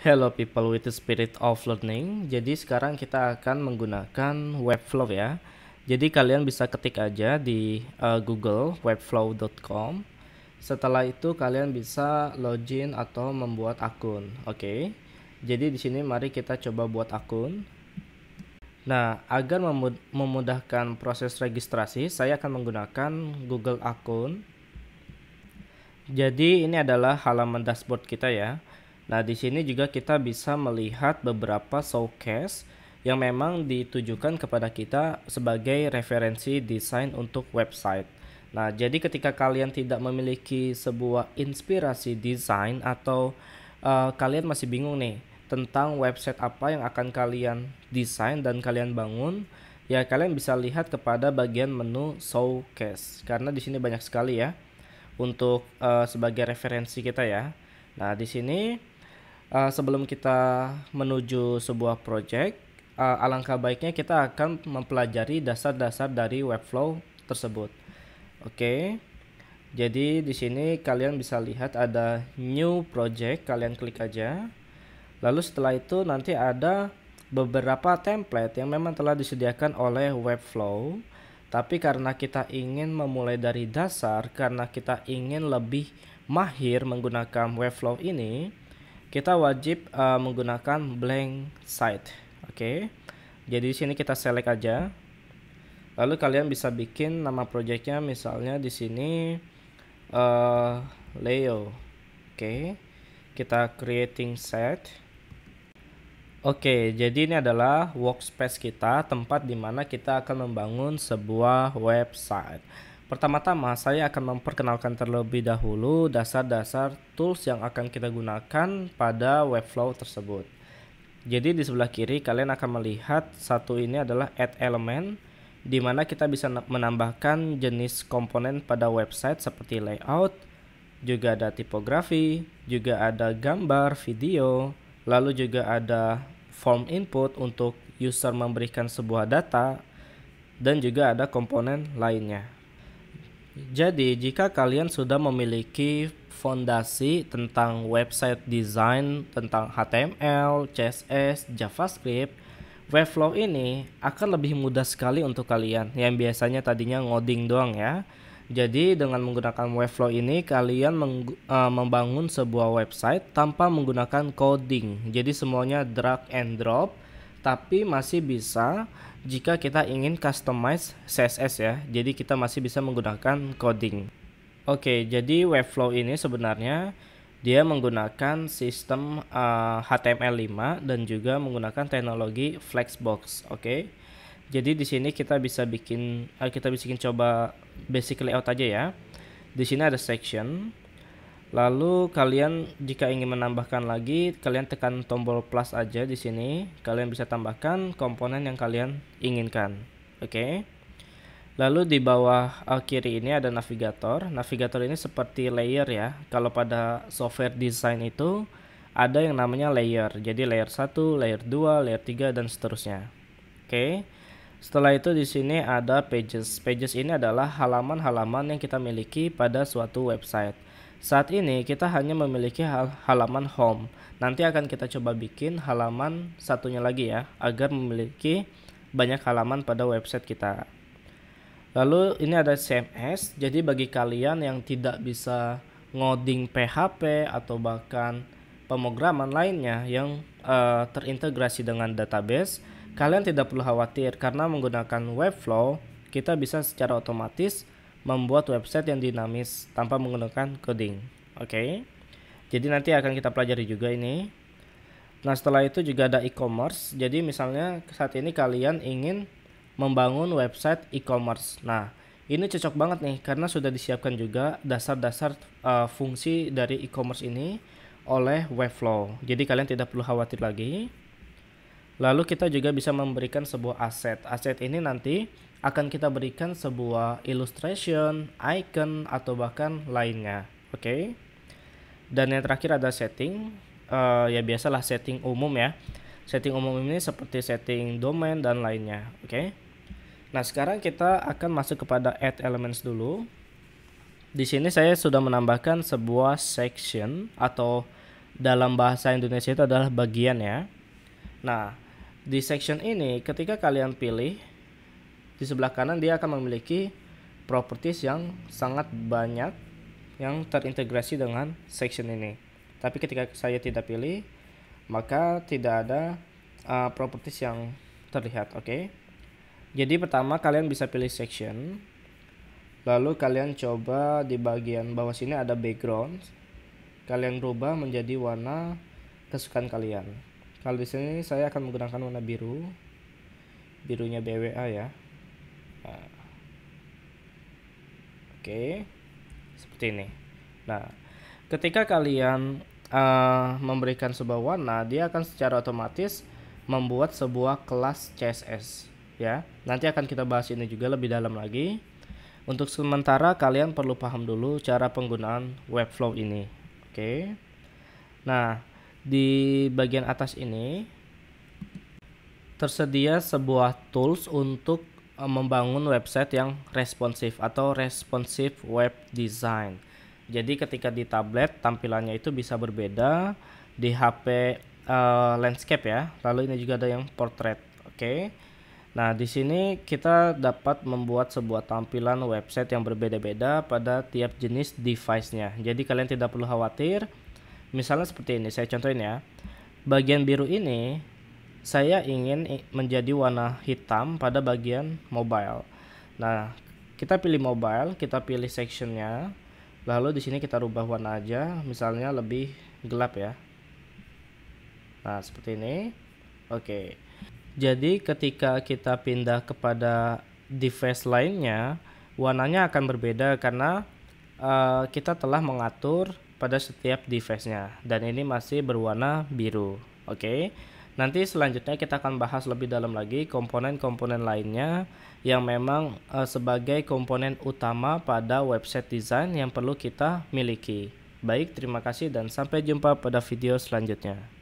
Hello people with the spirit of learning. Jadi sekarang kita akan menggunakan Webflow ya. Jadi kalian bisa ketik aja di uh, Google webflow.com. Setelah itu kalian bisa login atau membuat akun. Oke. Okay. Jadi di sini mari kita coba buat akun. Nah, agar memud memudahkan proses registrasi, saya akan menggunakan Google akun. Jadi ini adalah halaman dashboard kita ya. Nah, di sini juga kita bisa melihat beberapa showcase yang memang ditujukan kepada kita sebagai referensi desain untuk website. Nah, jadi ketika kalian tidak memiliki sebuah inspirasi desain atau uh, kalian masih bingung nih tentang website apa yang akan kalian desain dan kalian bangun, ya kalian bisa lihat kepada bagian menu showcase karena di sini banyak sekali ya untuk uh, sebagai referensi kita ya. Nah, di sini uh, sebelum kita menuju sebuah project, uh, alangkah baiknya kita akan mempelajari dasar-dasar dari Webflow tersebut. Oke. Okay. Jadi di sini kalian bisa lihat ada new project, kalian klik aja. Lalu setelah itu nanti ada beberapa template yang memang telah disediakan oleh Webflow. Tapi karena kita ingin memulai dari dasar, karena kita ingin lebih mahir menggunakan Webflow ini, kita wajib uh, menggunakan blank site. Oke. Okay. Jadi di sini kita select aja. Lalu kalian bisa bikin nama projectnya misalnya di sini uh, eh, Leo. Oke. Okay. Kita creating set. Oke, okay, jadi ini adalah workspace kita, tempat di mana kita akan membangun sebuah website. Pertama-tama saya akan memperkenalkan terlebih dahulu dasar-dasar tools yang akan kita gunakan pada Webflow tersebut. Jadi di sebelah kiri kalian akan melihat satu ini adalah add element di mana kita bisa menambahkan jenis komponen pada website seperti layout, juga ada tipografi, juga ada gambar, video, lalu juga ada form input untuk user memberikan sebuah data dan juga ada komponen lainnya. Jadi, jika kalian sudah memiliki fondasi tentang website design, tentang HTML, CSS, JavaScript, Webflow ini akan lebih mudah sekali untuk kalian yang biasanya tadinya ngoding doang ya. Jadi dengan menggunakan Webflow ini kalian uh, membangun sebuah website tanpa menggunakan coding. Jadi semuanya drag and drop tapi masih bisa jika kita ingin customize CSS ya. Jadi kita masih bisa menggunakan coding. Oke, jadi Webflow ini sebenarnya dia menggunakan sistem uh, eh, HTML5 dan juga menggunakan teknologi Flexbox, oke. Okay? Jadi di sini kita bisa bikin uh, kita bisa bikin coba basic layout aja ya. Di sini ada section. Lalu kalian jika ingin menambahkan lagi, kalian tekan tombol plus aja di sini. Kalian bisa tambahkan komponen yang kalian inginkan. Oke. Okay. Lalu di bawah eh, kiri ini ada navigator. Navigator ini seperti layer ya. Kalau pada software design itu ada yang namanya layer. Jadi layer 1, layer 2, layer 3 dan seterusnya. Oke. Okay. Setelah itu di sini ada pages. Pages ini adalah halaman-halaman yang kita miliki pada suatu website saat ini kita hanya memiliki hal halaman home. Nanti akan kita coba bikin halaman satunya lagi ya, agar memiliki banyak halaman pada website kita. Lalu ini ada CMS, jadi bagi kalian yang tidak bisa ngoding PHP atau bahkan pemrograman lainnya yang uh, terintegrasi dengan database, kalian tidak perlu khawatir karena menggunakan Webflow kita bisa secara otomatis membuat website yang dinamis tanpa menggunakan coding. Oke. Okay? Jadi nanti akan kita pelajari juga ini. Nah, setelah itu juga ada e-commerce. Jadi misalnya saat ini kalian ingin membangun website e-commerce. Nah, ini cocok banget nih karena sudah disiapkan juga dasar-dasar uh, fungsi dari e-commerce ini oleh Webflow. Jadi kalian tidak perlu khawatir lagi. Lalu kita juga bisa memberikan sebuah aset. Aset ini nanti akan kita berikan sebuah illustration, icon, atau bahkan lainnya. Oke. Okay? Dan yang terakhir ada setting. Uh, ya biasalah setting umum ya. Setting umum ini seperti setting domain dan lainnya. Oke. Okay? Nah sekarang kita akan masuk kepada add elements dulu. Di sini saya sudah menambahkan sebuah section atau dalam bahasa Indonesia itu adalah bagian ya. Nah, di section ini ketika kalian pilih di sebelah kanan dia akan memiliki properties yang sangat banyak yang terintegrasi dengan section ini tapi ketika saya tidak pilih maka tidak ada uh, properties yang terlihat oke okay? jadi pertama kalian bisa pilih section lalu kalian coba di bagian bawah sini ada background kalian rubah menjadi warna kesukaan kalian kalau di sini saya akan menggunakan warna biru birunya BWA ya nah. oke seperti ini nah ketika kalian uh, memberikan sebuah warna dia akan secara otomatis membuat sebuah kelas CSS ya nanti akan kita bahas ini juga lebih dalam lagi untuk sementara kalian perlu paham dulu cara penggunaan Webflow ini oke nah di bagian atas ini tersedia sebuah tools untuk eh, membangun website yang responsif atau responsive web design. Jadi ketika di tablet tampilannya itu bisa berbeda di HP uh, eh, landscape ya. Lalu ini juga ada yang portrait. Oke. Okay. Nah, di sini kita dapat membuat sebuah tampilan website yang berbeda-beda pada tiap jenis device-nya. Jadi kalian tidak perlu khawatir Misalnya seperti ini, saya contohin ya. Bagian biru ini saya ingin menjadi warna hitam pada bagian mobile. Nah, kita pilih mobile, kita pilih sectionnya, lalu di sini kita rubah warna aja, misalnya lebih gelap ya. Nah, seperti ini. Oke. Jadi ketika kita pindah kepada device lainnya, warnanya akan berbeda karena uh, kita telah mengatur pada setiap device-nya dan ini masih berwarna biru. Oke. Okay? Nanti selanjutnya kita akan bahas lebih dalam lagi komponen-komponen lainnya yang memang eh, sebagai komponen utama pada website design yang perlu kita miliki. Baik, terima kasih dan sampai jumpa pada video selanjutnya.